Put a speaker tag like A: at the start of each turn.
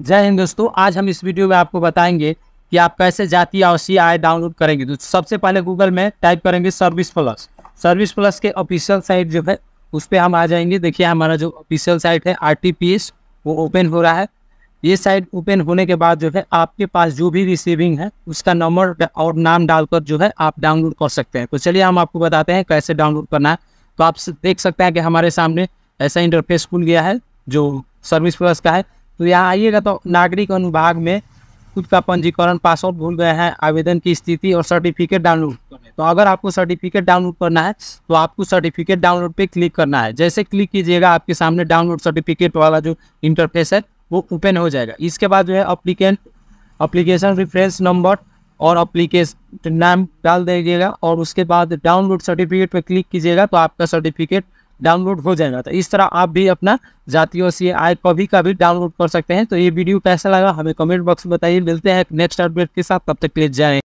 A: जय हिंद दोस्तों आज हम इस वीडियो में आपको बताएंगे कि आप कैसे जातीय आवश्यक आय डाउनलोड करेंगे तो सबसे पहले गूगल में टाइप करेंगे सर्विस प्लस सर्विस प्लस के ऑफिशियल साइट जो है उस पर हम आ जाएंगे देखिए हमारा जो ऑफिशियल साइट है आर वो ओपन हो रहा है ये साइट ओपन होने के बाद जो है आपके पास जो भी रिसीविंग है उसका नंबर और नाम डालकर जो है आप डाउनलोड कर सकते हैं तो चलिए हम आपको बताते हैं कैसे डाउनलोड करना है तो आप देख सकते हैं कि हमारे सामने ऐसा इंटरफेस खुल गया है जो सर्विस प्लस का है तो यहाँ आइएगा तो नागरिक अनुभाग में खुद का पंजीकरण पासवर्ड भूल गए हैं आवेदन की स्थिति और सर्टिफिकेट डाउनलोड करना तो अगर आपको सर्टिफिकेट डाउनलोड करना है तो आपको सर्टिफिकेट डाउनलोड पे क्लिक करना है जैसे क्लिक कीजिएगा आपके सामने डाउनलोड सर्टिफिकेट वाला जो इंटरफेस है वो ओपन हो जाएगा इसके बाद जो है अप्लीकेंट अप्लीकेशन रिफ्रेंस नंबर और अप्लीकेशन नाम डाल दीजिएगा और उसके बाद डाउनलोड सर्टिफिकेट पर क्लिक कीजिएगा तो आपका सर्टिफिकेट डाउनलोड हो जाएगा तो इस तरह आप भी अपना जातियों सी आय कभी का भी डाउनलोड कर सकते हैं तो ये वीडियो कैसा लगा हमें कमेंट बॉक्स में बताइए मिलते हैं नेक्स्ट अपडेट के साथ तब तक के लिए जाए